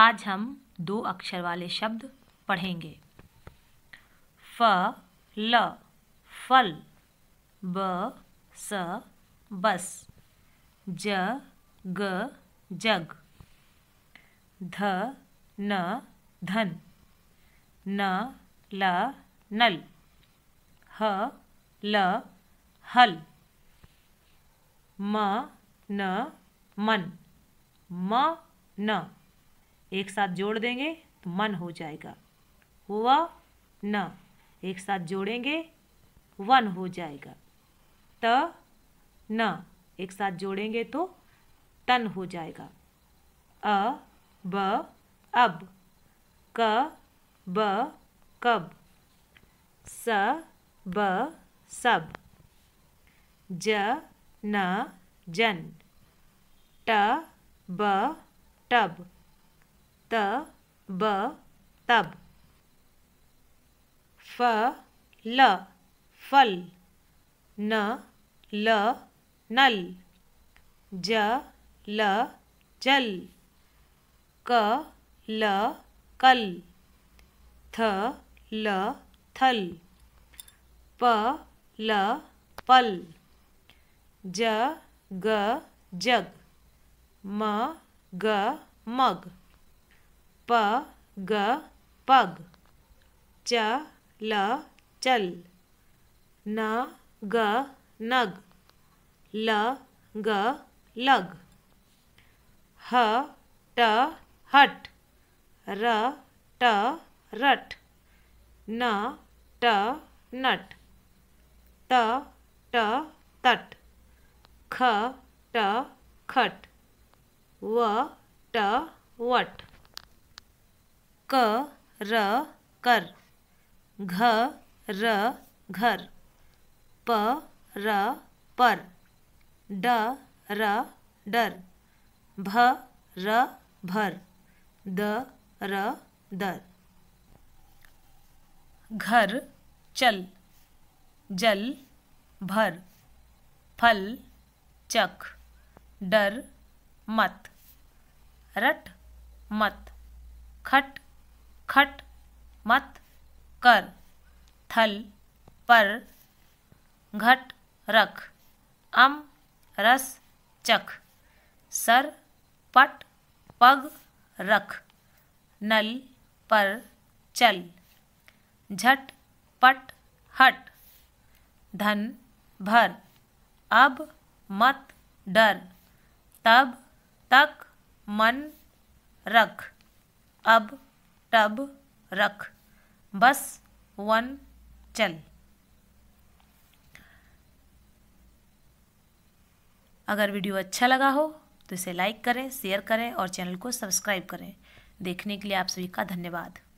आज हम दो अक्षर वाले शब्द पढ़ेंगे फ ल फल ब स बस ज ग जग ध न धन न ल नल ह ल हल म न मन म न एक साथ जोड़ देंगे तो मन हो जाएगा व न एक साथ जोड़ेंगे वन हो जाएगा त न एक साथ जोड़ेंगे तो तन हो जाएगा अ ब अब क ब कब स ब सब ज न जन ट ब टब त ब तब फ ल फल न ल नल ज ल जल क ल कल थ ल थल प ल पल ज ग जग म ग मग प ग पग च ल चल न ग नग ल ग लग ह ट हट र ट रट न ट नट त ट तट ख ट खट व ट वट क र कर घ र घर प र पर ड र डर भ र भर द र दर घर चल जल भर फल चख डर मत रट मत खट खट मत कर थल पर घट रख अम रस चख सर पट पग रख नल पर चल झट पट हट धन भर अब मत डर तब तक मन रख अब टब रख बस वन चल अगर वीडियो अच्छा लगा हो तो इसे लाइक करें शेयर करें और चैनल को सब्सक्राइब करें देखने के लिए आप सभी का धन्यवाद